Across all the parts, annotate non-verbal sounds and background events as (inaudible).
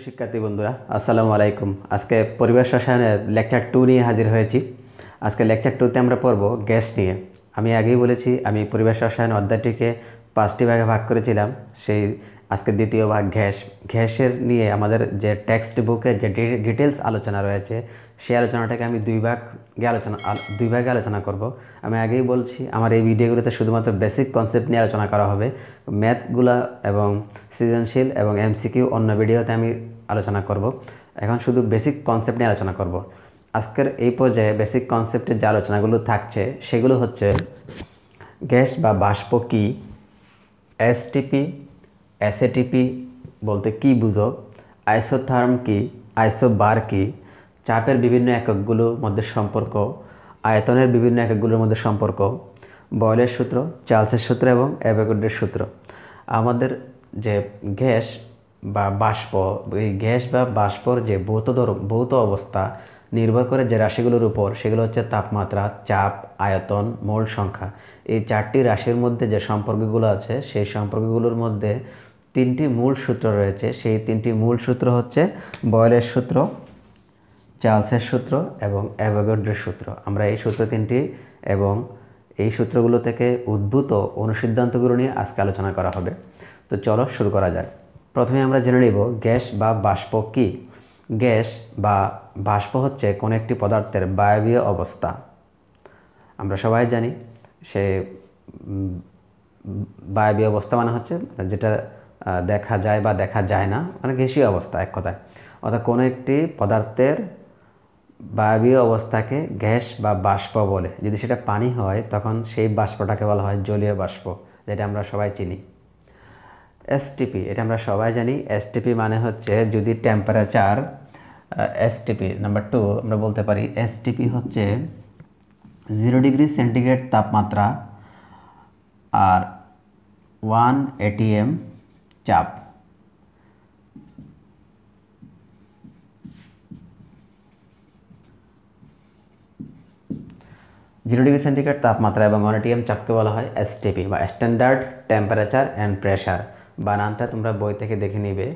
প্রিয় শিক্ষার্থী বন্ধুরা আসসালামু আলাইকুম আজকে পরিবেশ রসায়নের লেকচার টু নিয়ে হাজির হয়েছি আজকে লেকচার টুতে আমরা পড়ব গ্যাস নিয়ে আমি আগেই বলেছি আমি পরিবেশ রসায়ন অধ্যায়টিকে পাঁচটি ভাগে ভাগ করেছিলাম সেই আজকে দ্বিতীয় ভাগ গ্যাস গ্যাসের নিয়ে আমাদের যে টেক্সট বুকে যে ডিটেলস আলোচনা রয়েছে সেই আলোচনাটাকে আমি দুই ভাগে আলোচনা দুই ভাগে আলোচনা করব আমি আগেই বলছি আমার এই ভিডিওগুলোতে শুধুমাত্র বেসিক কনসেপ্ট নিয়ে আলোচনা করা হবে ম্যাথগুলা এবং সৃজনশীল এবং এমসিকিউ অন্য ভিডিওতে আমি আলোচনা করব এখন শুধু বেসিক কনসেপ্ট নিয়ে আলোচনা করব আজকের এই পর্যায়ে বেসিক কনসেপ্টের যে আলোচনাগুলো থাকছে সেগুলো হচ্ছে গ্যাস বা বাষ্প কী এসটিপি এসএটিপি বলতে কি বুঝো আইসোথার্ম কি আইসোবার কি চাপের বিভিন্ন এককগুলোর মধ্যে সম্পর্ক আয়তনের বিভিন্ন এককগুলোর মধ্যে সম্পর্ক বয়লের সূত্র চার্লসের সূত্র এবং অ্যাভোগাড্রোর সূত্র আমাদের যে গ্যাস বা বাষ্প এই গ্যাস বা বাষ্পর যে ভৌত ভৌত অবস্থা নির্ভর করে যে রাশিগুলোর উপর সেগুলো হচ্ছে তাপমাত্রা চাপ আয়তন মোল সংখ্যা এই চারটি রাশির মধ্যে যে সম্পর্কগুলো আছে সেই সম্পর্কগুলোর মধ্যে তিনটি মূল সূত্র রয়েছে সেই তিনটি মূল সূত্র হচ্ছে বয়লের সূত্র চার্লসের সূত্র এবং অ্যাভাগড্রের সূত্র আমরা এই সূত্র তিনটি এবং এই সূত্রগুলো থেকে উদ্ভূত অনুসিদ্ধান্তগুলো নিয়ে আজকে আলোচনা করা হবে তো চলো শুরু করা যায় প্রথমে আমরা জেনে নেব গ্যাস বা বাষ্প কি গ্যাস বা বাষ্প হচ্ছে কোনো একটি পদার্থের বায়বীয় অবস্থা আমরা সবাই জানি সে বায়বীয় অবস্থা মানে হচ্ছে যেটা দেখা যায় বা দেখা যায় না মানে গ্যাসীয় অবস্থা এক কথায় অর্থাৎ কোনো একটি পদার্থের বায়বীয় অবস্থাকে গ্যাস বা বাষ্প বলে যদি সেটা পানি হয় তখন সেই বাষ্পটাকে বলা হয় জলীয় বাষ্প যেটা আমরা সবাই চিনি এসটিপি এটা আমরা সবাই জানি এসটিপি মানে হচ্ছে যদি টেম্পারেচার এসটিপি নাম্বার টু আমরা বলতে পারি এসটিপি হচ্ছে জিরো ডিগ্রি সেন্টিগ্রেড তাপমাত্রা আর ওয়ান এটিএম চাপ জিরো ডিগ্রি সেন্টিগ্রেড তাপমাত্রা এবং ওয়ান এটিএম চাপকে বলা হয় এসটিপি বা স্ট্যান্ডার্ড টেম্পারেচার অ্যান্ড প্রেশার বানানটা তোমরা বই থেকে দেখে নিবে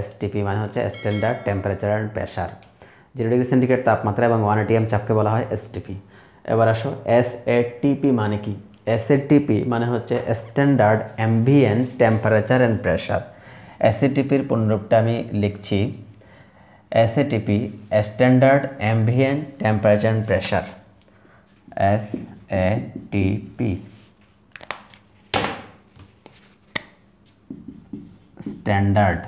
এসটিপি মানে হচ্ছে standard temperature and pressure zero degree centigrade তাপমাত্রা এবং ওয়ান এটিএম চাপকে বলা হয় এসটিপি এবার আসো এস টিপি মানে কি এস টিপি মানে হচ্ছে standard ambient temperature and pressure এসএটিপির পুনরূপটা আমি লিখছি SATP standard ambient temperature and pressure S A T P standard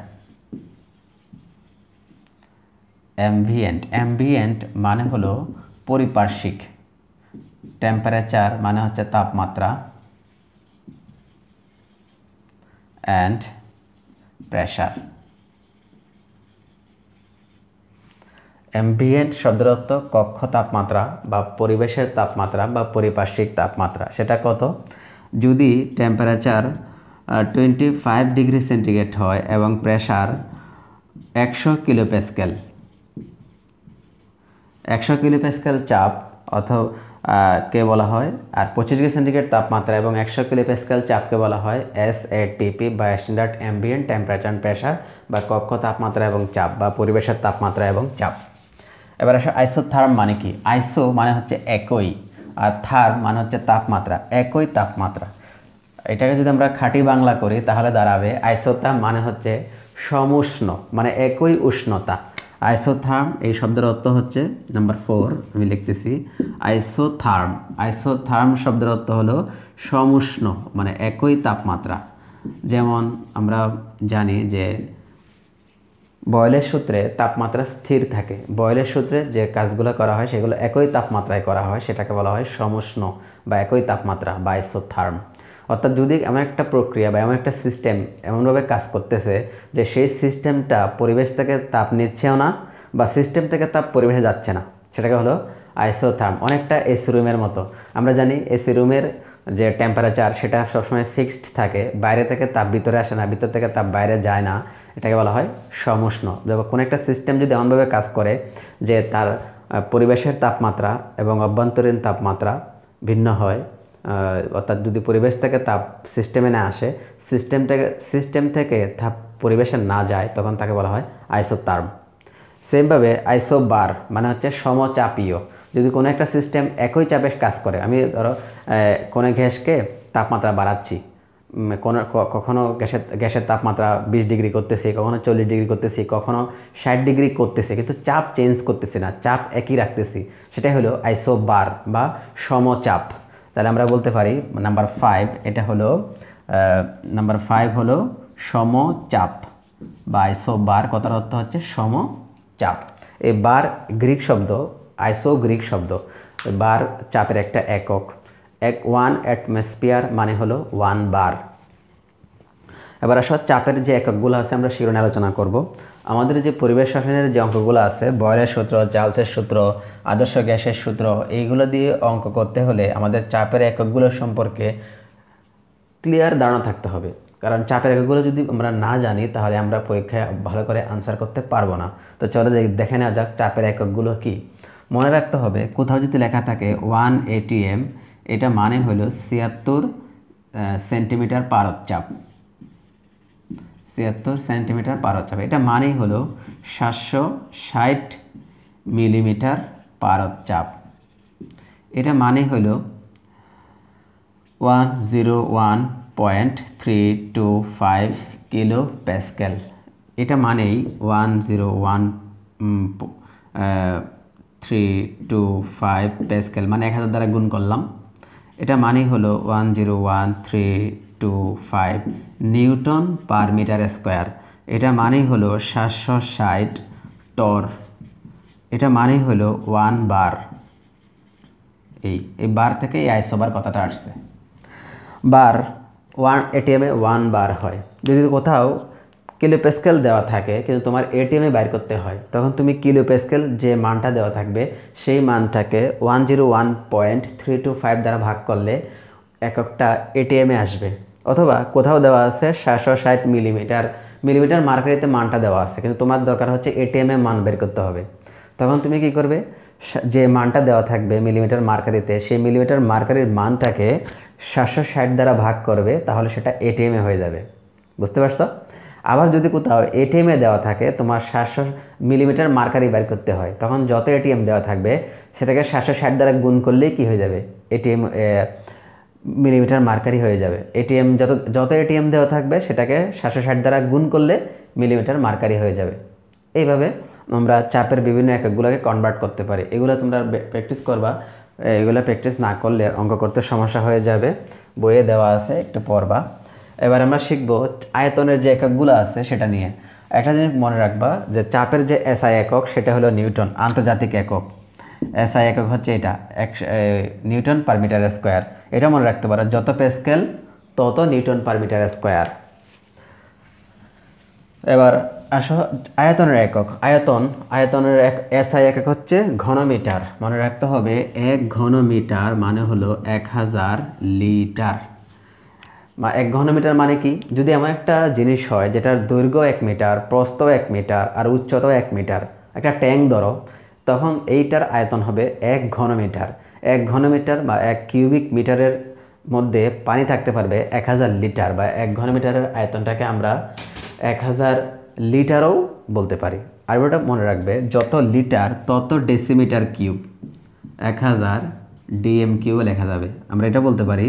ambient ambient মানে হলো পরিপার্শ্বিক টেম্পারেচার মানে হচ্ছে তাপমাত্রা অ্যান্ড প্রেশার অ্যাম্বিয়েন্ট শব্দরত্ব কক্ষ তাপমাত্রা বা পরিবেশের তাপমাত্রা বা পরিপার্শ্বিক তাপমাত্রা সেটা কত যদি temperature twenty five degree centigrade হয় এবং প্রেশার একশো কিলোপ্যাসকেল একশো কিলোপ্যাসকেল চাপ অথবা কে বলা হয় আর পঁচিশ ডিগ্রি সেন্টিগ্রেড তাপমাত্রা এবং একশো কিলোপ্যাসকেল চাপকে বলা হয় এস এ টিপি বা standard ambient temperature and pressure বা কক্ষ তাপমাত্রা এবং চাপ বা পরিবেশের তাপমাত্রা এবং চাপ এবার আসো থার্ম মানে কি আইসো মানে হচ্ছে একই আর থার্ম মানে হচ্ছে তাপমাত্রা একই তাপমাত্রা এটাকে যদি আমরা খাঁটি বাংলা করি তাহলে দাঁড়াবে আইসোথাম মানে হচ্ছে সমুষ্ণ মানে একই উষ্ণতা আইসোথার্ম এই শব্দের অর্থ হচ্ছে নাম্বার ফোর আমি লিখতেছি আইসোথার্ম আইসোথার্ম শব্দের অর্থ হলো সমুষ্ণ মানে একই তাপমাত্রা যেমন আমরা জানি যে বয়লের সূত্রে তাপমাত্রা স্থির থাকে বয়লের সূত্রে যে কাজগুলো করা হয় সেগুলো একই তাপমাত্রায় করা হয় সেটাকে বলা হয় সমুষ্ণ বা একই তাপমাত্রা বা আইসোথার্ম অর্থাৎ যদি এমন একটা প্রক্রিয়া বা এমন একটা সিস্টেম এমনভাবে কাজ করতেছে যে সেই সিস্টেমটা পরিবেশ থেকে তাপ নিচ্ছেও না বা সিস্টেম থেকে তাপ পরিবেশে যাচ্ছে না সেটাকে হলো আইসোথার্ম অনেকটা এসি রুমের মতো আমরা জানি এসি রুমের যে টেম্পারেচার সেটা সবসময় ফিক্সড থাকে বাইরে থেকে তাপ ভিতরে আসে না ভিতর থেকে তাপ বাইরে যায় না এটাকে বলা হয় সমুষ্ণ কোনো একটা সিস্টেম যদি এমনভাবে কাজ করে যে তার পরিবেশের তাপমাত্রা এবং অভ্যন্তরীণ তাপমাত্রা ভিন্ন হয় অর্থাৎ যদি পরিবেশ থেকে তাপ সিস্টেমে না আসে সিস্টেম থেকে সিস্টেম থেকে তাপ পরিবেশে না যায় তখন তাকে বলা হয় তার্ম সেমভাবে বার মানে হচ্ছে সমচাপীয় যদি কোনো একটা সিস্টেম একই চাপে কাজ করে আমি ধরো কোনো গ্যাসকে তাপমাত্রা বাড়াচ্ছি কোনো কখনো গ্যাসের গ্যাসের তাপমাত্রা বিশ ডিগ্রি করতেছি কখনো চল্লিশ ডিগ্রি করতেছি কখনো ষাট ডিগ্রি করতেছে কিন্তু চাপ চেঞ্জ করতেছে না চাপ একই রাখতেছি সেটাই হলো বার বা সমচাপ তাহলে আমরা বলতে পারি নাম্বার ফাইভ এটা হলো নাম্বার ফাইভ হলো সমচাপ বা আইসো বার কথার অর্থ হচ্ছে সমচাপ এই বার গ্রিক শব্দ আইসো গ্রিক শব্দ বার চাপের একটা একক এক ওয়ান অ্যাটমসফিয়ার মানে হলো ওয়ান বার এবার আসা চাপের যে এককগুলো আছে আমরা শিরোনে আলোচনা করব আমাদের যে পরিবেশ শাসনের যে অঙ্কগুলো আছে বয়লের সূত্র চার্লসের সূত্র আদর্শ গ্যাসের সূত্র এইগুলো দিয়ে অঙ্ক করতে হলে আমাদের চাপের এককগুলো সম্পর্কে ক্লিয়ার ধারণা থাকতে হবে কারণ চাপের এককগুলো যদি আমরা না জানি তাহলে আমরা পরীক্ষায় ভালো করে আনসার করতে পারবো না তো চলো দেখে নেওয়া যাক চাপের এককগুলো কি মনে রাখতে হবে কোথাও যদি লেখা থাকে ওয়ান এটিএম এটা মানে হলো ছিয়াত্তর সেন্টিমিটার পারদ চাপ ছিয়াত্তর সেন্টিমিটার পার চাপ এটা মানেই হলো সাতশো ষাট মিলিমিটার পারদ চাপ এটা মানে হলো one zero one point three two five kilo pascal এটা মানেই one zero one three two five pascal মানে এক হাজার দ্বারা গুণ করলাম এটা মানেই হলো one zero one three two five newton per metre square এটা মানে হলো সাতশো ষাট টর এটা মানে হলো ওয়ান বার এই এই বার থেকে এই আইসোবার কথাটা আসছে বার ওয়ান এটিএমে ওয়ান বার হয় যদি কোথাও কিলো পেস্কেল দেওয়া থাকে কিন্তু তোমার এটিএমে বাইর করতে হয় তখন তুমি কিলো পেস্কেল যে মানটা দেওয়া থাকবে সেই মানটাকে one zero one point three two five দ্বারা ভাগ করলে এক একটা এটিএমে আসবে অথবা কোথাও দেওয়া আছে সাতশো ষাট মিলিমিটার মিলিমিটার মার্কারিতে মানটা দেওয়া আছে কিন্তু তোমার দরকার হচ্ছে এটিএমে মান বের করতে হবে তখন তুমি কি করবে যে মানটা দেওয়া থাকবে মিলিমিটার মার্কারিতে সেই মিলিমিটার মার্কারির মানটাকে সাতশো ষাট দ্বারা ভাগ করবে তাহলে সেটা এটিএমে হয়ে যাবে বুঝতে পারছো আবার যদি কোথাও এটিএমে দেওয়া থাকে তোমার সাতশো মিলিমিটার মার্কারি বের করতে হয় তখন যত এটিএম দেওয়া থাকবে সেটাকে সাতশো ষাট দ্বারা গুণ করলেই কি হয়ে যাবে এটিএম মিলিমিটার মার্কারি হয়ে যাবে এটিএম যত যত এটিএম দেওয়া থাকবে সেটাকে সাতশো ষাট দ্বারা গুণ করলে মিলিমিটার মার্কারি হয়ে যাবে এইভাবে আমরা চাপের বিভিন্ন এককগুলোকে কনভার্ট করতে পারি এগুলো তোমরা প্র্যাকটিস করবা এগুলো প্র্যাকটিস না করলে অঙ্ক করতে সমস্যা হয়ে যাবে বইয়ে দেওয়া আছে একটু পড়বা এবার আমরা শিখব আয়তনের যে এককগুলো আছে সেটা নিয়ে একটা জিনিস মনে রাখবা যে চাপের যে এসআই একক সেটা হলো নিউটন আন্তর্জাতিক একক এসআই একক হচ্ছে এটা নিউটন পার মিটার স্কোয়ার এটা মনে রাখতে পারো যত পেস্কেল তত নিউটন পার মিটার স্কোয়ার এবার আসো আয়তনের একক আয়তন আয়তনের এক এসআই একক হচ্ছে ঘনমিটার মনে রাখতে হবে এক ঘনমিটার মানে হলো এক হাজার লিটার এক ঘনমিটার মানে কি যদি এমন একটা জিনিস হয় যেটার দৈর্ঘ্য এক মিটার প্রস্থ এক মিটার আর উচ্চতা এক মিটার একটা ট্যাঙ্ক ধরো তখন এইটার আয়তন হবে এক ঘনমিটার এক ঘনমিটার বা এক কিউবিক মিটারের মধ্যে পানি থাকতে পারবে এক হাজার লিটার বা এক ঘনমিটারের আয়তনটাকে আমরা এক হাজার লিটারও বলতে পারি আর ওটা মনে রাখবে যত লিটার তত ডেসিমিটার কিউব এক হাজার ডিএম কিউব লেখা যাবে আমরা এটা বলতে পারি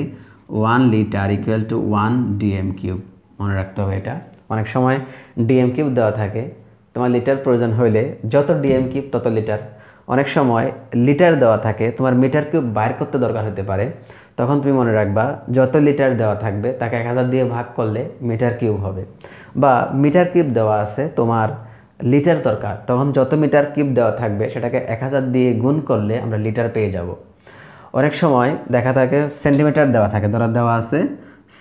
one litre equal to one dm cube মনে রাখতে হবে এটা অনেক সময় ডিএম কিউব দেওয়া থাকে তোমার লিটার প্রয়োজন হইলে যত ডিএম কিউব তত লিটার অনেক সময় লিটার দেওয়া থাকে তোমার মিটার কিউব বাইর করতে দরকার হতে পারে তখন তুমি মনে রাখবা যত লিটার দেওয়া থাকবে তাকে এক হাজার দিয়ে ভাগ করলে মিটার কিউব হবে বা মিটার কিউব দেওয়া আছে তোমার লিটার দরকার তখন যত মিটার কিউব দেওয়া থাকবে সেটাকে এক হাজার দিয়ে গুণ করলে আমরা লিটার পেয়ে যাব অনেক সময় দেখা থাকে সেন্টিমিটার দেওয়া থাকে ধরো দেওয়া আছে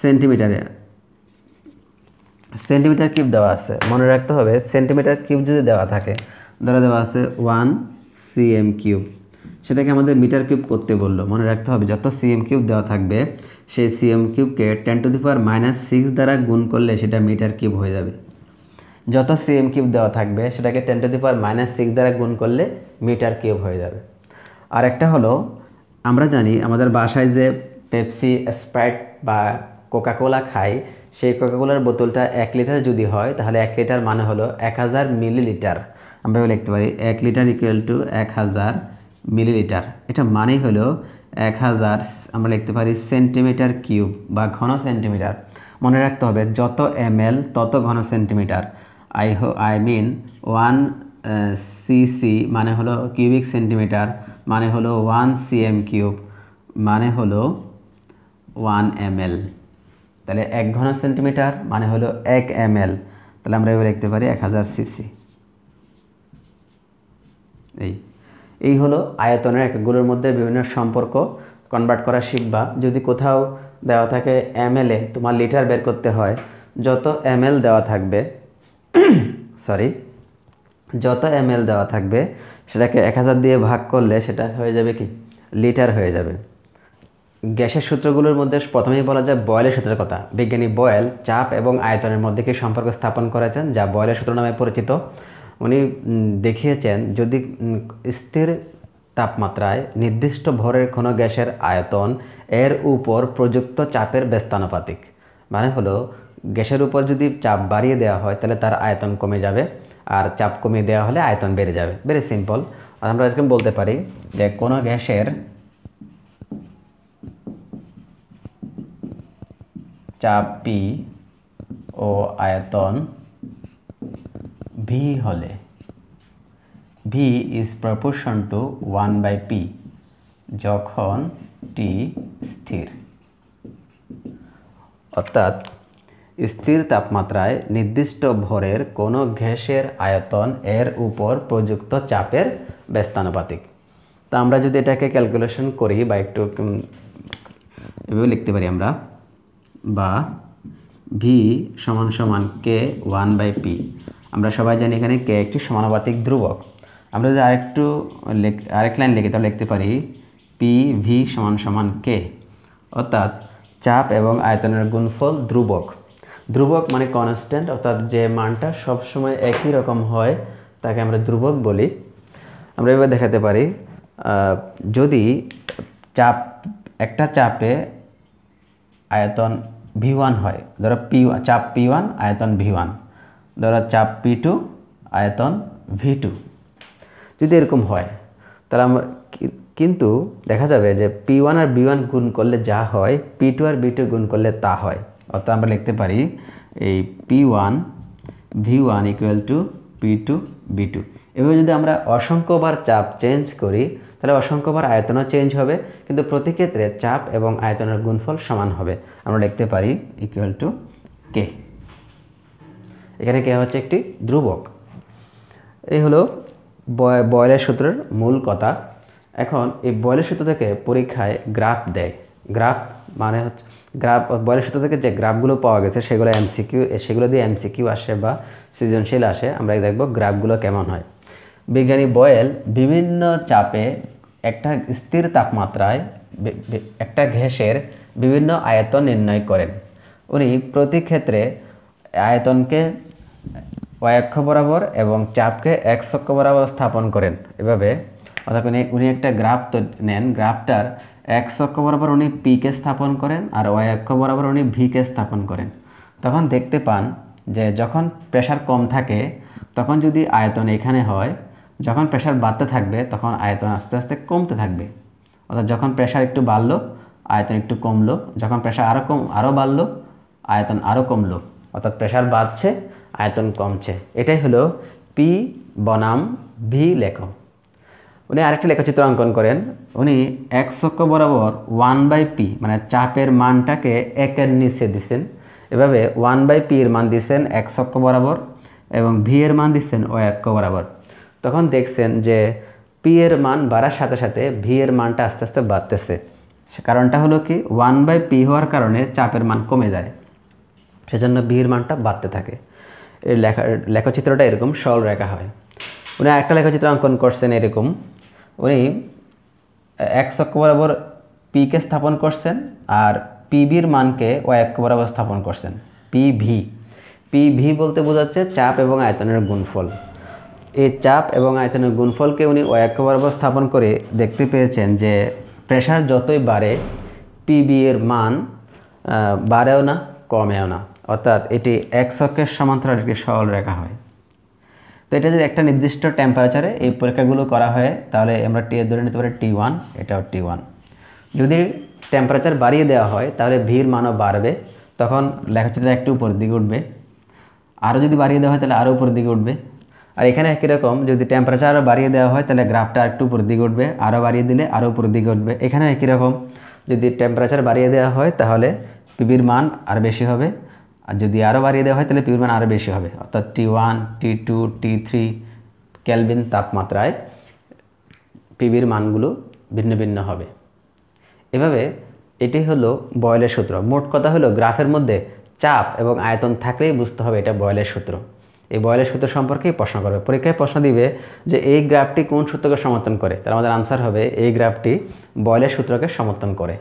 সেন্টিমিটারে সেন্টিমিটার কিউব দেওয়া আছে মনে রাখতে হবে সেন্টিমিটার কিউব যদি দেওয়া থাকে ধরা দেওয়া আছে ওয়ান সিএম কিউব সেটাকে আমাদের মিটার কিউব করতে বললো মনে রাখতে হবে যত সিএম কিউব দেওয়া থাকবে সেই সিএম কিউবকে ten to the power minus six দ্বারা গুণ করলে সেটা মিটার কিউব হয়ে যাবে যত সিএম কিউব দেওয়া থাকবে সেটাকে ten to the power minus six দ্বারা গুণ করলে মিটার কিউব হয়ে যাবে আর একটা হলো আমরা জানি আমাদের বাসায় যে পেপসি স্প্রাইট বা কোকাকোলা খায় সেই কোকাকোলার বোতলটা এক লিটার যদি হয় তাহলে এক লিটার মানে হলো এক হাজার মিলিলিটার আমরা লিখতে পারি এক লিটার ইকুয়াল টু এক হাজার মিলিলিটার এটা মানেই হলো এক হাজার আমরা লিখতে পারি সেন্টিমিটার কিউব বা ঘন সেন্টিমিটার মনে রাখতে হবে যত এম তত ঘন সেন্টিমিটার আই হো আই মিন ওয়ান সিসি মানে হলো কিউবিক সেন্টিমিটার মানে হলো ওয়ান সিএম কিউব মানে হলো ওয়ান এম তাহলে এক ঘন সেন্টিমিটার মানে হলো এক এম এল তাহলে আমরা এবার লিখতে পারি এক হাজার সিসি এই এই হলো আয়তনের একগুলোর মধ্যে বিভিন্ন সম্পর্ক কনভার্ট করা শিখবা যদি কোথাও দেওয়া থাকে এম এ তোমার লিটার বের করতে হয় যত এম দেওয়া থাকবে সরি (coughs) যত এম এল দেওয়া থাকবে সেটাকে এক হাজার দিয়ে ভাগ করলে সেটা হয়ে যাবে কি লিটার হয়ে যাবে গ্যাসের সূত্রগুলোর মধ্যে প্রথমেই বলা যায় বয়েলের সূত্রের কথা বিজ্ঞানী বয়েল চাপ এবং আয়তনের মধ্যে কি সম্পর্ক স্থাপন করেছেন যা বয়েলের সূত্র নামে পরিচিত উনি দেখিয়েছেন যদি স্থির তাপমাত্রায় নির্দিষ্ট ভরের কোনো গ্যাসের আয়তন এর উপর প্রযুক্ত চাপের ব্যস্তানুপাতিক মানে হলো গ্যাসের উপর যদি চাপ বাড়িয়ে দেওয়া হয় তাহলে তার আয়তন কমে যাবে আর চাপ কমিয়ে দেওয়া হলে আয়তন বেড়ে যাবে ভেরি সিম্পল আর আমরা এরকম বলতে পারি যে কোনো গ্যাসের চাপ পি ও আয়তন ভি হলে V is proportion to one by P যখন টি স্থির অর্থাৎ স্থির তাপমাত্রায় নির্দিষ্ট ভরের কোনো গ্যাসের আয়তন এর উপর প্রযুক্ত চাপের ব্যস্তানুপাতিক তো আমরা যদি এটাকে ক্যালকুলেশন করি বা একটু এভাবে লিখতে পারি আমরা বা ভি সমান সমান কে ওয়ান বাই পি আমরা সবাই জানি এখানে কে একটি সমানুপাতিক ধ্রুবক আমরা যদি আরেকটু আরেক লাইন লিখি তাহলে লিখতে পারি পি ভি সমান সমান কে অর্থাৎ চাপ এবং আয়তনের গুণফল ধ্রুবক ধ্রুবক মানে কনস্ট্যান্ট অর্থাৎ যে মানটা সবসময় একই রকম হয় তাকে আমরা ধ্রুবক বলি আমরা এবার দেখাতে পারি যদি চাপ একটা চাপে আয়তন ভি ওয়ান হয় ধরো পি চাপ পি ওয়ান আয়তন ভি ওয়ান ধরো চাপ পি টু আয়তন ভি টু যদি এরকম হয় তাহলে আমরা কিন্তু দেখা যাবে যে পি ওয়ান আর বি ওয়ান গুণ করলে যা হয় পি টু আর বি টু গুণ করলে তা হয় অর্থাৎ আমরা লিখতে পারি এই P one V one equal to P two V two এভাবে যদি আমরা অসংখ্যবার চাপ চেঞ্জ করি তাহলে অসংখ্যবার আয়তনও চেঞ্জ হবে কিন্তু প্রতি ক্ষেত্রে চাপ এবং আয়তনের গুণফল সমান হবে আমরা লিখতে পারি ইকুয়াল টু কে এখানে কে হচ্ছে একটি ধ্রুবক এই হলো বয়লের সূত্রের মূল কথা এখন এই বয়লের সূত্র থেকে পরীক্ষায় গ্রাফ দেয় গ্রাফ মানে হচ্ছে গ্রাফ বয়লের সূত্র থেকে যে গ্রাফগুলো পাওয়া গেছে সেগুলো এমসিকিউ সেগুলো দিয়ে এমসিকিউ আসে বা সৃজনশীল আসে আমরা দেখব গ্রাফগুলো কেমন হয় বিজ্ঞানী বয়েল বিভিন্ন চাপে একটা স্থির তাপমাত্রায় একটা ঘ্যাসের বিভিন্ন আয়তন নির্ণয় করেন উনি প্রতি ক্ষেত্রে আয়তনকে অয়াক্ষ বরাবর এবং চাপকে এক অক্ষ বরাবর স্থাপন করেন এভাবে অর্থাৎ উনি উনি একটা গ্রাফ নেন গ্রাফটার এক অক্ষ বরাবর উনি পিকে স্থাপন করেন আর অয়াক্ষ বরাবর উনি ভিকে স্থাপন করেন তখন দেখতে পান যে যখন প্রেশার কম থাকে তখন যদি আয়তন এখানে হয় যখন প্রেশার বাড়তে থাকবে তখন আয়তন আস্তে আস্তে কমতে থাকবে অর্থাৎ যখন প্রেশার একটু বাড়লো আয়তন একটু কমলো যখন প্রেশার আরও কম আরও বাড়লো আয়তন আরও কমলো অর্থাৎ প্রেশার বাড়ছে আয়তন কমছে এটাই হলো পি বনাম ভি লেখ উনি আরেকটা লেখচিত্র অঙ্কন করেন উনি এক চক্ষ বরাবর ওয়ান বাই পি মানে চাপের মানটাকে একের নিচে দিছেন এভাবে ওয়ান বাই পি এর মান দিছেন এক চক্ষ বরাবর এবং ভি এর মান দিচ্ছেন ও এক বরাবর তখন দেখছেন যে পি এর মান বাড়ার সাথে সাথে ভি এর মানটা আস্তে আস্তে বাড়তেছে কারণটা হলো কি ওয়ান বাই পি হওয়ার কারণে চাপের মান কমে যায় সেজন্য ভি এর মানটা বাড়তে থাকে এর লেখা লেখচিত্রটা এরকম সরল রেখা হয় উনি একটা লেখচিত্র অঙ্কন করছেন এরকম উনি এক অক্ষ বরাবর পিকে স্থাপন করছেন আর পিবির মানকে ও এক বরাবর স্থাপন করছেন পি ভি পি ভি বলতে বোঝাচ্ছে চাপ এবং আয়তনের গুণফল এই চাপ এবং আয়তনের গুণফলকে উনি অয়াক্ষ বরাবর স্থাপন করে দেখতে পেয়েছেন যে প্রেশার যতই বাড়ে পিবি এর মান বাড়েও না কমেও না অর্থাৎ এটি এক অক্ষের সমান্তরাল একটি সরল রেখা হয় তো এটা যদি একটা নির্দিষ্ট টেম্পারেচারে এই পরীক্ষাগুলো করা হয় তাহলে আমরা টি ধরে নিতে পারি টি ওয়ান এটাও টি ওয়ান যদি টেম্পারেচার বাড়িয়ে দেওয়া হয় তাহলে ভিড় মানও বাড়বে তখন লেখাচিত্র একটু উপর দিকে উঠবে আরও যদি বাড়িয়ে দেওয়া হয় তাহলে আরও উপর দিকে উঠবে আর এখানে একই রকম যদি টেম্পারেচার আরও বাড়িয়ে দেওয়া হয় তাহলে গ্রাফটা একটু বৃদ্ধি দিকে উঠবে আরও বাড়িয়ে দিলে আরও বৃদ্ধি দিকে উঠবে এখানে একই রকম যদি টেম্পারেচার বাড়িয়ে দেওয়া হয় তাহলে পিবির মান আর বেশি হবে আর যদি আরও বাড়িয়ে দেওয়া হয় তাহলে পিবির মান আরও বেশি হবে অর্থাৎ T one T two T three kelvin তাপমাত্রায় পিবির মানগুলো ভিন্ন ভিন্ন হবে এভাবে এটি হলো বয়লের সূত্র মোট কথা হলো গ্রাফের মধ্যে চাপ এবং আয়তন থাকলেই বুঝতে হবে এটা বয়লের সূত্র এই বয়লের সূত্র সম্পর্কেই প্রশ্ন করবে পরীক্ষায় প্রশ্ন দিবে যে এই গ্রাফটি কোন সূত্রকে সমর্থন করে তার আমাদের আনসার হবে এই গ্রাফটি বয়লের সূত্রকে সমর্থন করে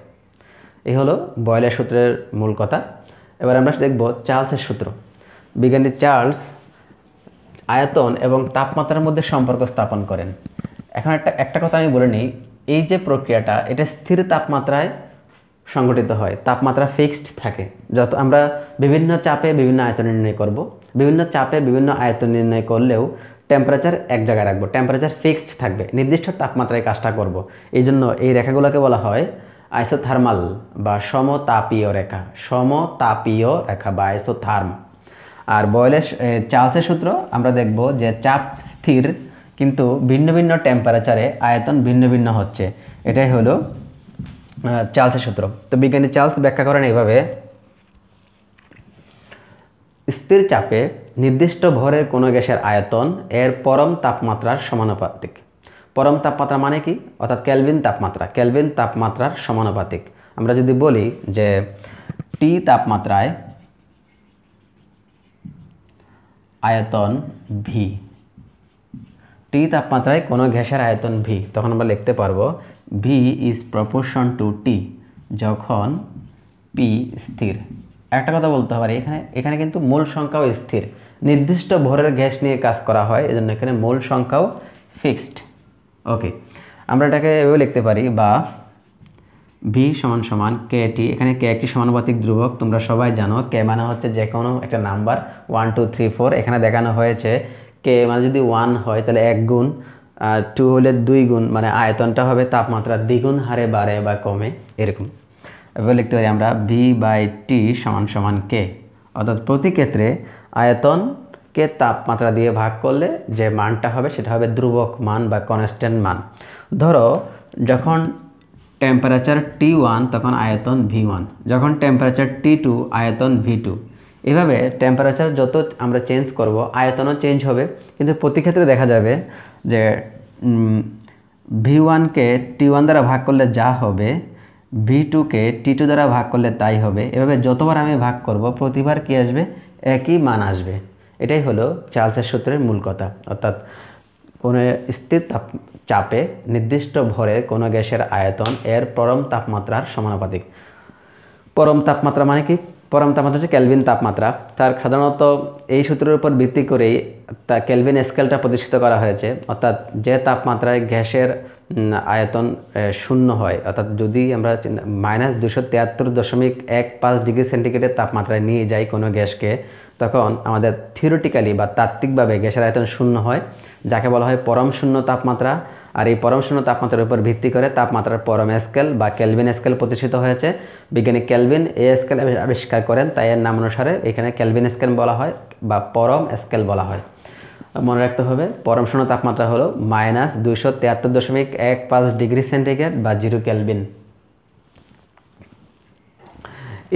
এই হলো বয়লের সূত্রের মূল কথা এবার আমরা দেখব চার্লসের সূত্র বিজ্ঞানী চার্লস আয়তন এবং তাপমাত্রার মধ্যে সম্পর্ক স্থাপন করেন এখন একটা একটা কথা আমি বলে নিই এই যে প্রক্রিয়াটা এটা স্থির তাপমাত্রায় সংগঠিত হয় তাপমাত্রা ফিক্সড থাকে যত আমরা বিভিন্ন চাপে বিভিন্ন আয়তন নির্ণয় করব বিভিন্ন চাপে বিভিন্ন আয়তন নির্ণয় করলেও টেম্পারেচার এক জায়গায় রাখবো টেম্পারেচার ফিক্সড থাকবে নির্দিষ্ট তাপমাত্রায় কাজটা করব। এই জন্য এই রেখাগুলোকে বলা হয় আইসোথার্মাল বা সমতাপীয় রেখা সমতাপীয় রেখা বা আইসোথার্ম আর বয়লের চার্লসের সূত্র আমরা দেখব যে চাপ স্থির কিন্তু ভিন্ন ভিন্ন টেম্পারেচারে আয়তন ভিন্ন ভিন্ন হচ্ছে এটাই হলো চার্লসের সূত্র তো বিজ্ঞানী চার্লস ব্যাখ্যা করেন এইভাবে স্থির চাপে নির্দিষ্ট ভরের কোনো গ্যাসের আয়তন এর পরম তাপমাত্রার সমানুপাতিক পরম তাপমাত্রা মানে কি অর্থাৎ ক্যালভিন তাপমাত্রা ক্যালভিন তাপমাত্রার সমানুপাতিক আমরা যদি বলি যে টি তাপমাত্রায় আয়তন ভি টি তাপমাত্রায় কোনো গ্যাসের আয়তন ভি তখন আমরা লিখতে পারবো V is proportion to T যখন পি স্থির একটা কথা বলতে পারি এখানে এখানে কিন্তু মূল সংখ্যাও স্থির নির্দিষ্ট ভরের গ্যাস নিয়ে কাজ করা হয় এজন্য এখানে মূল সংখ্যাও ফিক্সড ওকে আমরা এটাকে এভাবে লিখতে পারি বা ভি সমান সমান কে টি এখানে কে একটি সমানুপাতিক ধ্রুবক তোমরা সবাই জানো কে মানে হচ্ছে যে কোনো একটা number one two three four এখানে দেখানো হয়েছে কে মানে যদি ওয়ান হয় তাহলে এক গুণ আর টু হলে দুই গুণ মানে আয়তনটা হবে তাপমাত্রা দ্বিগুণ হারে বাড়ে বা কমে এরকম এবার লিখতে পারি আমরা ভি বাই টি সমান সমান কে অর্থাৎ প্রতি ক্ষেত্রে আয়তনকে তাপমাত্রা দিয়ে ভাগ করলে যে মানটা হবে সেটা হবে ধ্রুবক মান বা কনস্ট্যান্ট মান ধরো যখন টেম্পারেচার টি ওয়ান তখন আয়তন ভি ওয়ান যখন টেম্পারেচার টি টু আয়তন ভি টু এভাবে টেম্পারেচার যত আমরা চেঞ্জ করব আয়তনও চেঞ্জ হবে কিন্তু প্রতি ক্ষেত্রে দেখা যাবে যে ভি ওয়ানকে টি ওয়ান দ্বারা ভাগ করলে যা হবে ভি টুকে টি টু দ্বারা ভাগ করলে তাই হবে এভাবে যতবার আমি ভাগ করব প্রতিবার কি আসবে একই মান আসবে এটাই হলো চার্লসের সূত্রের মূল কথা অর্থাৎ কোনো স্থির তাপ চাপে নির্দিষ্ট ভরে কোনো গ্যাসের আয়তন এর পরম তাপমাত্রার সমানুপাতিক পরম তাপমাত্রা মানে কি পরম তাপমাত্রা হচ্ছে ক্যালভিন তাপমাত্রা তার সাধারণত এই সূত্রের উপর ভিত্তি করেই তা ক্যালভিন স্কেলটা প্রতিষ্ঠিত করা হয়েছে অর্থাৎ যে তাপমাত্রায় গ্যাসের আয়তন শূন্য হয় অর্থাৎ যদি আমরা মাইনাস দুশো তেয়াত্তর দশমিক এক পাঁচ ডিগ্রি সেন্টিগ্রেডের তাপমাত্রায় নিয়ে যাই কোনো গ্যাসকে তখন আমাদের থিওরিটিক্যালি বা তাত্ত্বিকভাবে গ্যাসের আয়তন শূন্য হয় যাকে বলা হয় পরম শূন্য তাপমাত্রা আর এই পরম শূন্য তাপমাত্রার উপর ভিত্তি করে তাপমাত্রার পরম স্কেল বা ক্যালভিন স্কেল প্রতিষ্ঠিত হয়েছে বিজ্ঞানী ক্যালভিন এ স্কেল আবিষ্কার করেন তাই এর নাম অনুসারে এখানে ক্যালভিন স্কেল বলা হয় বা পরম স্কেল বলা হয় মনে রাখতে হবে পরম শূন্য তাপমাত্রা হলো মাইনাস দুইশো তিয়াত্তর দশমিক এক পাঁচ ডিগ্রি সেন্টিগ্রেড বা জিরো ক্যালবিন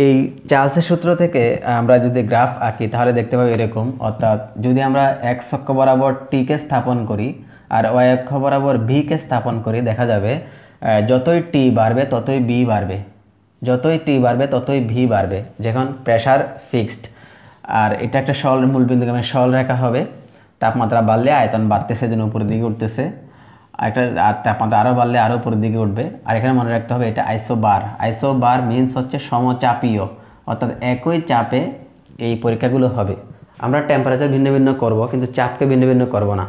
এই চার্লসের সূত্র থেকে আমরা যদি গ্রাফ আঁকি তাহলে দেখতে পাবো এরকম অর্থাৎ যদি আমরা এক অক্ষ বরাবর টিকে স্থাপন করি আর ওয়াই অক্ষ বরাবর ভিকে স্থাপন করি দেখা যাবে যতই টি বাড়বে ততই বি বাড়বে যতই টি বাড়বে ততই ভি বাড়বে যখন প্রেশার ফিক্সড আর এটা একটা সরল মূলবিন্দু মানে সরল রেখা হবে তাপমাত্রা বাড়লে আয়তন বাড়তেছে যেন উপরের দিকে উঠতেছে একটা তাপমাত্রা আরও বাড়লে আরও উপরের দিকে উঠবে আর এখানে মনে রাখতে হবে এটা আইসো বার আইসো বার মিনস হচ্ছে সমচাপীয় অর্থাৎ একই চাপে এই পরীক্ষাগুলো হবে আমরা টেম্পারেচার ভিন্ন ভিন্ন করব কিন্তু চাপকে ভিন্ন ভিন্ন করব না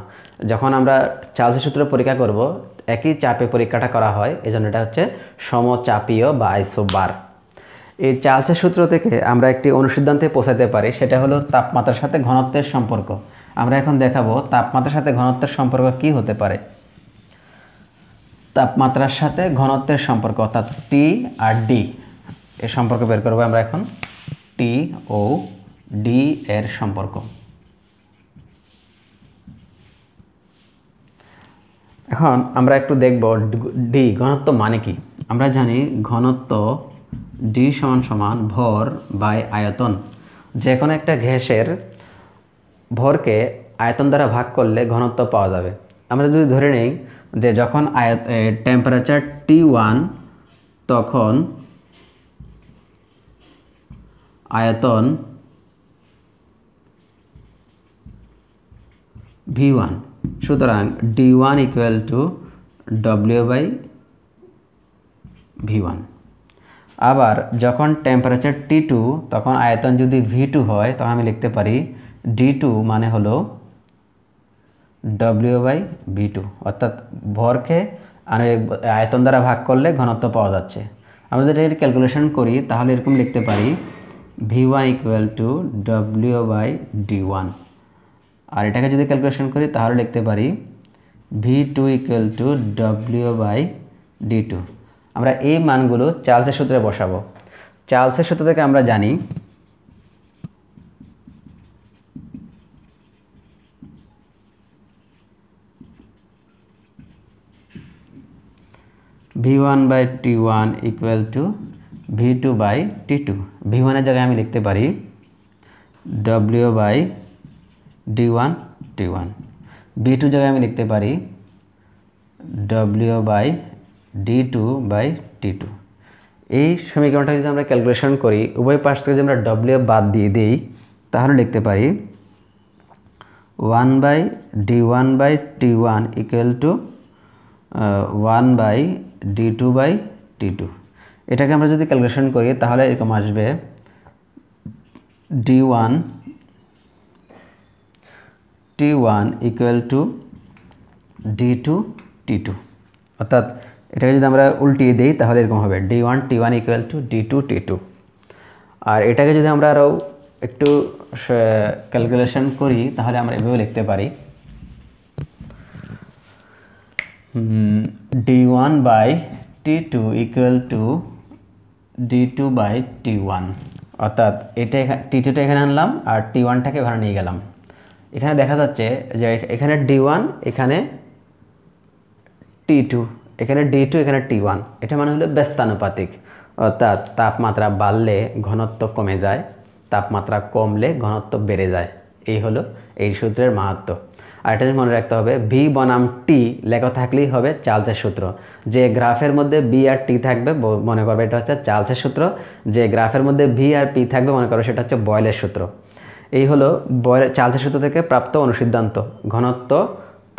যখন আমরা চালসি সূত্রে পরীক্ষা করব একই চাপে পরীক্ষাটা করা হয় এই জন্য এটা হচ্ছে সমচাপীয় বা আইসো বার এই চার্লসের সূত্র থেকে আমরা একটি অনুসিদ্ধান্তে পৌঁছাতে পারি সেটা হলো তাপমাত্রার সাথে ঘনত্বের সম্পর্ক আমরা এখন দেখাবো তাপমাত্রার সাথে ঘনত্বের সম্পর্ক কি হতে পারে তাপমাত্রার সাথে ঘনত্বের সম্পর্ক অর্থাৎ টি আর ডি এর সম্পর্ক বের করবো আমরা এখন টি ও ডি এর সম্পর্ক এখন আমরা একটু দেখব ডি ঘনত্ব মানে কি আমরা জানি ঘনত্ব ডি সমান সমান ভর বাই আয়তন যে কোনো একটা গ্যাসের ভরকে আয়তন দ্বারা ভাগ করলে ঘনত্ব পাওয়া যাবে আমরা যদি ধরে নিই যে যখন আয়ত টেম্পারেচার টি ওয়ান তখন আয়তন ভি ওয়ান সুতরাং D one equal to W by V one আবার যখন টেম্পারেচার টি টু তখন আয়তন যদি ভি টু হয় তখন আমি লিখতে পারি ডি টু মানে হলো ডব্লিউ বাই বি টু অর্থাৎ ভরকে আয়তন দ্বারা ভাগ করলে ঘনত্ব পাওয়া যাচ্ছে আমরা যদি এর ক্যালকুলেশন করি তাহলে এরকম লিখতে পারি V one equal to W by D one আর এটাকে যদি ক্যালকুলেশন করি তাহলে লিখতে পারি V two equal to W by D two আমরা এই মানগুলো চার্লসের সূত্রে বসাবো চার্লসের সূত্র থেকে আমরা জানি v1 by T one equal to V two by T two V ওয়ানের জায়গায় আমি লিখতে পারি W by D one T one V two জায়গায় আমি লিখতে পারি W by D two by T two এই সমীকরণটা যদি আমরা ক্যালকুলেশন করি উভয় পাশ থেকে যদি আমরা ডব্লিউ বাদ দিয়ে দিই তাহলে লিখতে পারি one by D one by T one equal to one by D two by T two এটাকে আমরা যদি ক্যালকুলেশন করি তাহলে এরকম আসবে D one T one equal to D two T two অর্থাৎ এটাকে যদি আমরা উল্টিয়ে দিই তাহলে এরকম হবে D one T one equal to D two T two আর এটাকে যদি আমরা আরও একটু ক্যালকুলেশন করি তাহলে আমরা এভাবে লিখতে পারি d1 by t2 equal to d2 by t1 অর্থাৎ এটা টি টুটা এখানে আনলাম আর টি ওয়ানটাকে ওখানে নিয়ে গেলাম এখানে দেখা যাচ্ছে যে এখানে ডি ওয়ান এখানে টি টু এখানে ডি টু এখানে টি ওয়ান এটা মানে হলো ব্যস্তানুপাতিক অর্থাৎ তাপমাত্রা বাড়লে ঘনত্ব কমে যায় তাপমাত্রা কমলে ঘনত্ব বেড়ে যায় এই হলো এই সূত্রের মাহাত্ম্য আরেকটা মনে রাখতে হবে ভি বনাম টি লেখা থাকলেই হবে চালসের সূত্র যে গ্রাফের মধ্যে বি আর টি থাকবে মনে করবে এটা হচ্ছে চালসের সূত্র যে গ্রাফের মধ্যে ভি আর পি থাকবে মনে করবে সেটা হচ্ছে বয়লের সূত্র এই হলো বয়ল চালসের সূত্র থেকে প্রাপ্ত অনুসিদ্ধান্ত ঘনত্ব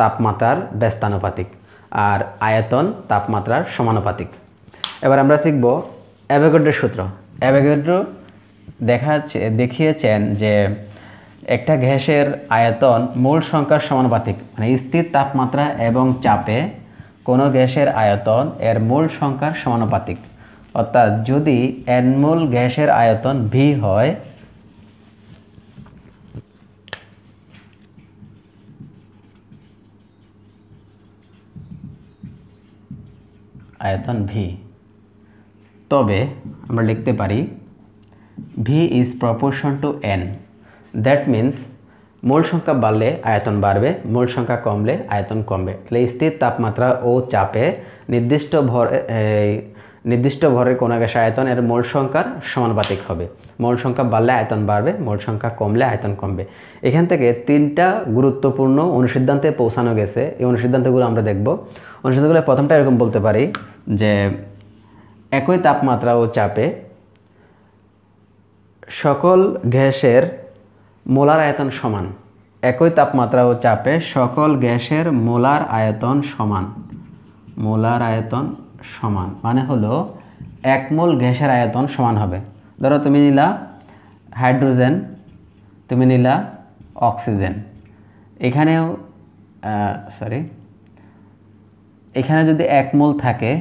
তাপমাত্রার ব্যস্তানুপাতিক আর আয়তন তাপমাত্রার সমানুপাতিক এবার আমরা শিখব অ্যাভোগাড্রোর সূত্র অ্যাভোগাড্রো দেখা দেখিয়েছেন যে একটা গ্যাসের আয়তন মূল সংখ্যার সমানুপাতিক মানে স্থির তাপমাত্রা এবং চাপে কোনো গ্যাসের আয়তন এর মূল সংখ্যার সমানুপাতিক অর্থাৎ যদি এন মূল গ্যাসের আয়তন ভি হয় আয়তন ভি তবে আমরা লিখতে পারি V is proportion to N that means mole সংখ্যা বাড়লে আয়তন বাড়বে মোল সংখ্যা কমলে আয়তন কমবে তাহলে স্থির তাপমাত্রা ও চাপে নির্দিষ্ট ভর নির্দিষ্ট ভরের কোনো গ্যাস আয়তন এর মোল সংখ্যার সমানুপাতিক হবে মোল সংখ্যা বাড়লে আয়তন বাড়বে মোল সংখ্যা কমলে আয়তন কমবে এখান থেকে তিনটা গুরুত্বপূর্ণ অনুসিদ্ধান্তে পৌঁছানো গেছে এই অনুসিদ্ধান্তগুলো আমরা দেখব অনুসিদ্ধান্তগুলো প্রথমটা এরকম বলতে পারি যে একই তাপমাত্রা ও চাপে সকল গ্যাসের মোলার আয়তন সমান একই তাপমাত্রা ও চাপে সকল গ্যাসের মোলার আয়তন সমান মোলার আয়তন সমান মানে হলো এক মোল গ্যাসের আয়তন সমান হবে ধরো তুমি নিলা হাইড্রোজেন তুমি নিলা অক্সিজেন এখানেও সরি এখানে যদি এক মোল থাকে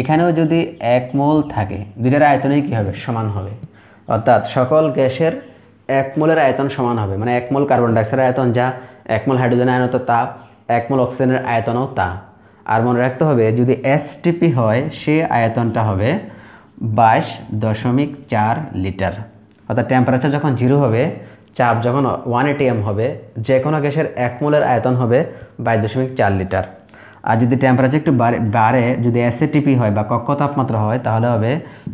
এখানেও যদি এক মোল থাকে দুইটার আয়তনেই কী হবে সমান হবে অর্থাৎ সকল গ্যাসের এক মোলের আয়তন সমান হবে মানে এক মোল কার্বন ডাইঅক্সাইডের আয়তন যা এক মোল হাইড্রোজেন আয়ন তো তা এক মোল অক্সিজেনের আয়তনও তা আর মনে রাখতে হবে যদি এসটিপি হয় সে আয়তনটা হবে বাইশ দশমিক চার লিটার অর্থাৎ টেম্পারেচার যখন জিরো হবে চাপ যখন ওয়ান এটিএম হবে যে কোনো গ্যাসের এক মোলের আয়তন হবে বাইশ দশমিক চার লিটার আর যদি টেম্পারেচার একটু বাড়ে যদি এসএটিপি হয় বা কক্ষ তাপমাত্রা হয় তাহলে হবে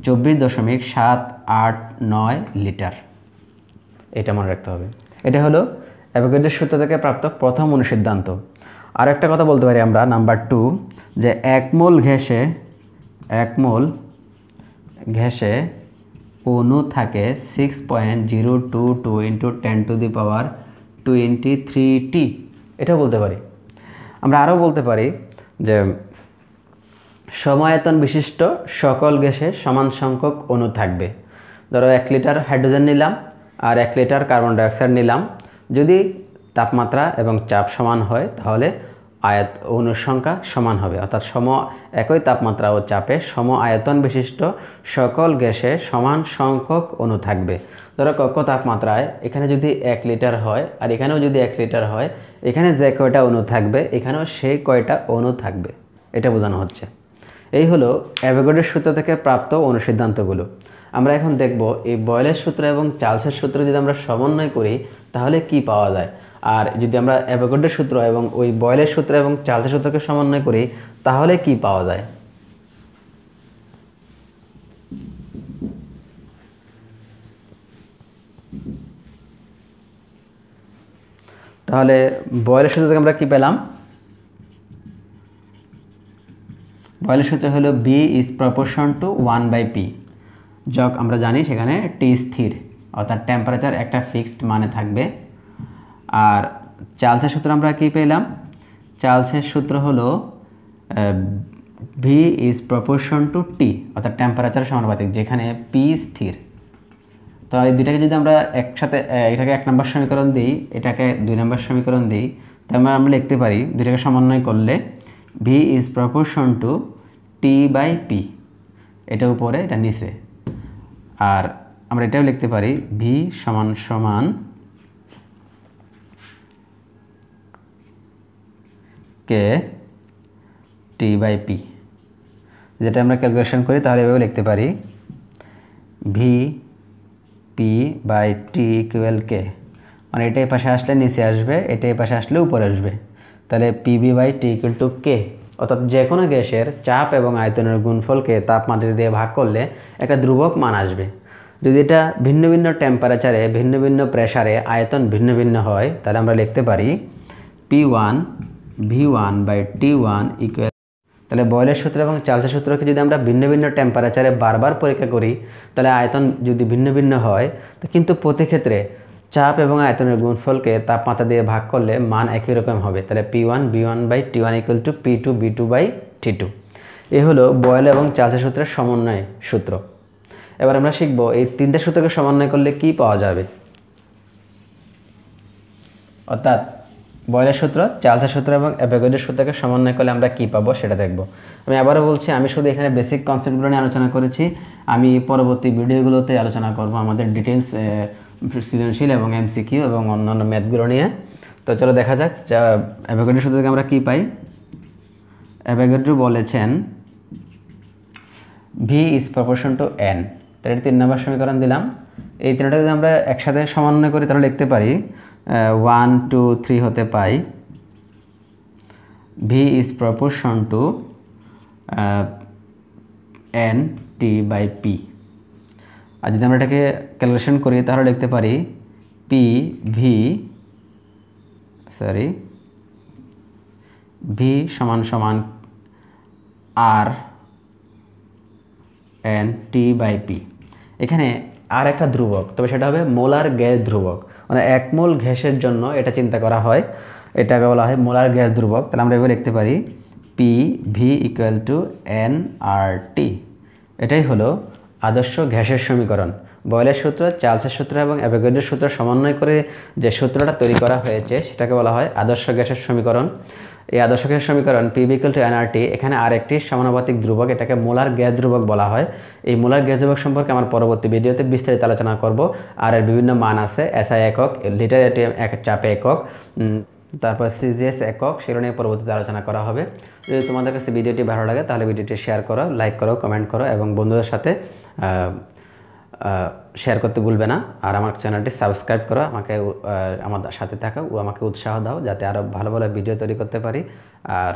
চব্বিশ দশমিক সাত আট নয় লিটার এটা মনে রাখতে হবে এটা হলো অ্যাভোকেটের সূত্র থেকে প্রাপ্ত প্রথম অনুসিদ্ধান্ত আর একটা কথা বলতে পারি আমরা নাম্বার টু যে একমোল ঘেসে একমোল ঘেসে অনু থাকে six point zero two two into ten to the power twenty three টি এটা বলতে পারি আমরা আরও বলতে পারি যে সমায়তন বিশিষ্ট সকল গ্যাসে সমান সংখ্যক অণু থাকবে ধরো এক লিটার হাইড্রোজেন নিলাম আর এক লিটার কার্বন ডাইঅক্সাইড নিলাম যদি তাপমাত্রা এবং চাপ সমান হয় তাহলে আয়াত অণুর সংখ্যা সমান হবে অর্থাৎ সম একই তাপমাত্রা ও চাপে সম আয়তন বিশিষ্ট সকল গ্যাসে সমান সংখ্যক অণু থাকবে ধরো কক্ষ তাপমাত্রায় এখানে যদি এক লিটার হয় আর এখানেও যদি এক লিটার হয় এখানে যে কয়টা অণু থাকবে এখানেও সেই কয়টা অণু থাকবে এটা বোঝানো হচ্ছে এই হলো অ্যাভেগোডের সূত্র থেকে প্রাপ্ত অনুসিদ্ধান্তগুলো আমরা এখন দেখব এই বয়েলের সূত্র এবং চালসের সূত্র যদি আমরা সমন্বয় করি তাহলে কি পাওয়া যায় আর যদি আমরা অ্যাভোগাড্রোর সূত্র এবং ওই বয়েলের সূত্র এবং চালসের সূত্রকে সমন্বয় করি তাহলে কি পাওয়া যায় তাহলে বয়েলের সূত্র থেকে আমরা কি পেলাম বয়েলের সূত্র হলো V is proportion to one by P যক আমরা জানি সেখানে টি স্থির অর্থাৎ টেম্পারেচার একটা ফিক্সড মানে থাকবে আর চার্লসের সূত্র আমরা কী পেলাম চার্লসের সূত্র হলো V is proportion to T অর্থাৎ টেম্পারেচার সমানুপাতিক যেখানে পি স্থির তো এই দুইটাকে যদি আমরা একসাথে এটাকে এক নম্বর সমীকরণ দিই এটাকে দুই নম্বর সমীকরণ দিই তাহলে আমরা লিখতে পারি দুইটাকে সমন্বয় করলে V is proportion to T by P এটা উপরে এটা নিচে আর আমরা এটাও লিখতে পারি ভি সমান সমান কে টি বাই পি যেটা আমরা ক্যালকুলেশন করি তাহলে এভাবে লিখতে পারি V P by T equal K মানে এটা পাশে আসলে নিচে আসবে এটা পাশে আসলে উপরে আসবে তাহলে PV by T equal to K অর্থাৎ যে কোনো গ্যাসের চাপ এবং আয়তনের গুণফলকে তাপমাত্রা দিয়ে ভাগ করলে একটা ধ্রুবক মান আসবে যদি এটা ভিন্ন ভিন্ন টেম্পারেচারে ভিন্ন ভিন্ন প্রেশারে আয়তন ভিন্ন ভিন্ন হয় তাহলে আমরা লিখতে পারি P one V one by T one equal তাহলে বয়লের সূত্র এবং চালসের সূত্রকে যদি আমরা ভিন্ন ভিন্ন টেম্পারেচারে বারবার পরীক্ষা করি তাহলে আয়তন যদি ভিন্ন ভিন্ন হয় কিন্তু প্রতি ক্ষেত্রে চাপ এবং আয়তনের গুণফলকে তাপমাত্রা দিয়ে ভাগ করলে মান একই রকম হবে তাহলে P one V one by T one equal to P two V two by T two এ হলো বয়েল এবং চার্লসের সূত্রের সমন্বয় সূত্র এবার আমরা শিখব এই তিনটে সূত্রকে সমন্বয় করলে কি পাওয়া যাবে অর্থাৎ বয়েলের সূত্র চার্লসের সূত্র এবং অ্যাভোগাড্রোর সূত্রকে সমন্বয় করলে আমরা কি পাবো সেটা দেখব আমি আবারও বলছি আমি শুধু এখানে বেসিক কনসেপ্টগুলো নিয়ে আলোচনা করেছি আমি পরবর্তী ভিডিওগুলোতে আলোচনা করব আমাদের ডিটেলস সৃজনশীল এবং এমসিকিউ এবং অন্যান্য ম্যাথগুলো নিয়ে তো চলো দেখা যাক অ্যাভোগেড্রো সূত্র থেকে আমরা কী পাই অ্যাভোগেড্রো বলেছেন V is proportion to N তাহলে তিন নম্বর সমীকরণ দিলাম এই তিনটা যদি আমরা একসাথে সমন্বয় করি তাহলে লিখতে পারি ওয়ান টু থ্রি হতে পাই V is proportion to N T by P আর যদি আমরা এটাকে ক্যালকুলেশন করি তাহলে লিখতে পারি পি ভি সরি ভি সমান সমান R N T by P এখানে আর একটা ধ্রুবক তবে সেটা হবে মোলার গ্যাস ধ্রুবক মানে এক মোল গ্যাসের জন্য এটা চিন্তা করা হয় এটাকে বলা হয় মোলার গ্যাস ধ্রুবক তাহলে আমরা এভাবে লিখতে পারি P V equal to N R T এটাই হলো আদর্শ গ্যাসের সমীকরণ বয়লের সূত্র চার্লসের সূত্র এবং অ্যাভেগ্রেডের সূত্র সমন্বয় করে যে সূত্রটা তৈরি করা হয়েছে সেটাকে বলা হয় আদর্শ গ্যাসের সমীকরণ এই আদর্শ গ্যাসের সমীকরণ পিবিকল টু এনআরটি এখানে আরেকটি সমানুপাতিক ধ্রুবক এটাকে মোলার গ্যাস ধ্রুবক বলা হয় এই মোলার গ্যাস ধ্রুবক সম্পর্কে আমার পরবর্তী ভিডিওতে বিস্তারিত আলোচনা করব আর এর বিভিন্ন মান আছে এসআই একক লিটার এটিএম এক চাপে একক তারপর সিজিএস একক সেগুলো নিয়ে পরবর্তীতে আলোচনা করা হবে যদি তোমাদের কাছে ভিডিওটি ভালো লাগে তাহলে ভিডিওটি শেয়ার করো লাইক করো কমেন্ট করো এবং বন্ধুদের সাথে শেয়ার করতে ভুলবে না আর আমার চ্যানেলটি সাবস্ক্রাইব করো আমাকে আমার সাথে থাকা ও আমাকে উৎসাহ দাও যাতে আরও ভালো ভালো ভিডিও তৈরি করতে পারি আর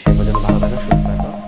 সে পর্যন্ত ভালো থাকা সুস্থ থাকো